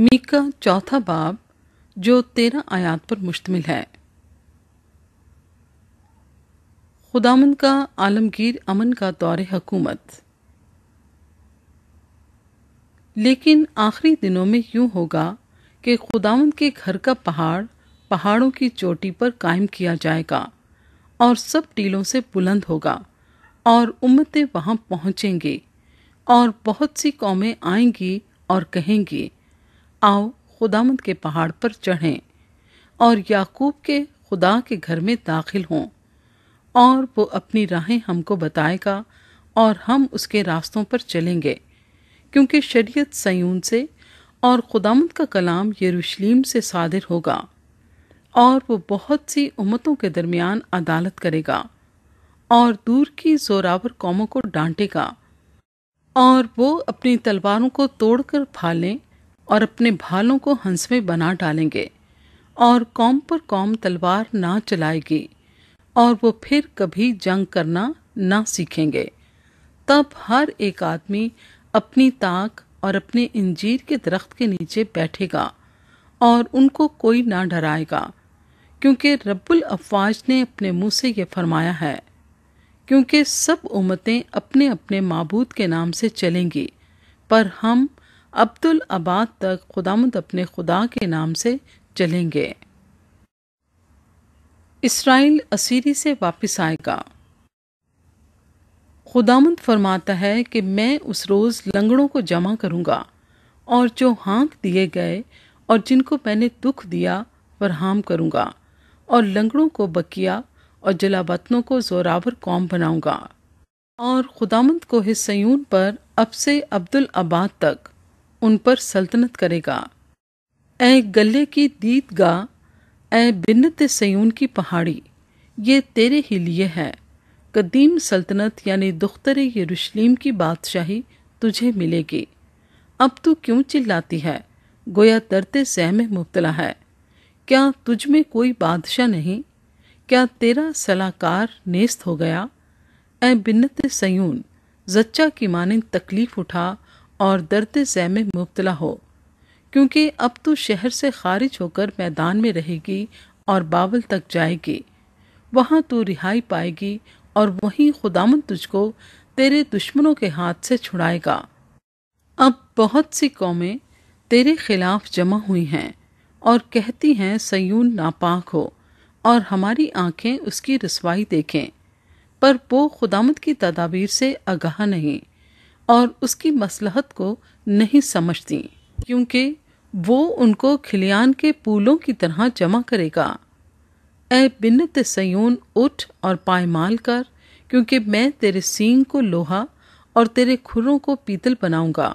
मीका चौथा बाब जो तेरह आयात पर मुश्तमिल है खुदामन का आलमगीर अमन का दौर हकूमत लेकिन आखिरी दिनों में यूं होगा कि खुदावन के घर का पहाड़ पहाड़ों की चोटी पर कायम किया जाएगा और सब टीलों से बुलंद होगा और उम्मतें वहां पहुंचेंगी और बहुत सी कौमें आएंगी और कहेंगी आओ खुदामद के पहाड़ पर चढ़ें और याकूब के खुदा के घर में दाखिल हों और वो अपनी राहें हमको बताएगा और हम उसके रास्तों पर चलेंगे क्योंकि शरीयत सयून से और खुदामद का कलाम यरूशलेम से सादिर होगा और वो बहुत सी उम्मतों के दरमियान अदालत करेगा और दूर की जोरावर कौमों को डांटेगा और वो अपनी तलवारों को तोड़कर फालें और अपने भालों को हंसवे बना डालेंगे और कौम पर कौम तलवार ना चलाएगी और वो फिर कभी जंग करना ना सीखेंगे तब हर एक आदमी अपनी ताक और अपने इंजीर के दरख्त के नीचे बैठेगा और उनको कोई ना डराएगा क्योंकि रब्बुल अफवाज ने अपने मुंह से यह फरमाया है क्योंकि सब उमतें अपने अपने मबूद के नाम से चलेंगी पर हम अब्दुल आबाद तक खुदामद अपने खुदा के नाम से चलेंगे इसराइल असीरी से वापस आएगा खुदामंद फरमाता है कि मैं उस रोज़ लंगड़ों को जमा करूँगा और जो हाँक दिए गए और जिनको मैंने दुख दिया फरहाम करूँगा और लंगड़ों को बकिया और जलावतनों को जोरावर कौम बनाऊंगा और खुदामंद को हिस्सयून पर अब से अब्दुल आबाद तक उन पर सल्तनत करेगा ए गले की दीद गा ए बिनत सयून की पहाड़ी ये तेरे ही लिए है कदीम सल्तनत यानी दुख्तर यरूशलेम की बादशाही तुझे मिलेगी अब तू क्यों चिल्लाती है गोया तरते सह में मुबतला है क्या तुझ में कोई बादशाह नहीं क्या तेरा सलाहकार नेस्त हो गया ए बिनत सयून जच्चा की मानिंद तकलीफ उठा और दर्द जै में मुबतला हो क्योंकि अब तो शहर से खारिज होकर मैदान में रहेगी और बावल तक जाएगी वहाँ तो रिहाई पाएगी और वहीं खुदामन तुझको तेरे दुश्मनों के हाथ से छुड़ाएगा अब बहुत सी कौमें तेरे खिलाफ जमा हुई हैं और कहती हैं सयून नापाक हो और हमारी आंखें उसकी रसवाई देखें पर वो खुदामद की तदाबीर से आगाह नहीं और उसकी मसलहत को नहीं समझती क्योंकि वो उनको खिलियान के पूलों की तरह जमा करेगा ए बिनत सयून उठ और पायमाल कर क्योंकि मैं तेरे सींग को लोहा और तेरे खुरों को पीतल बनाऊंगा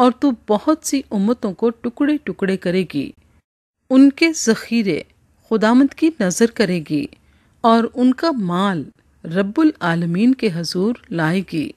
और तू बहुत सी उम्मतों को टुकड़े टुकड़े करेगी उनके ज़ख़ीरे खुदामत की नज़र करेगी और उनका माल रब्बुल आलमीन के हजूर लाएगी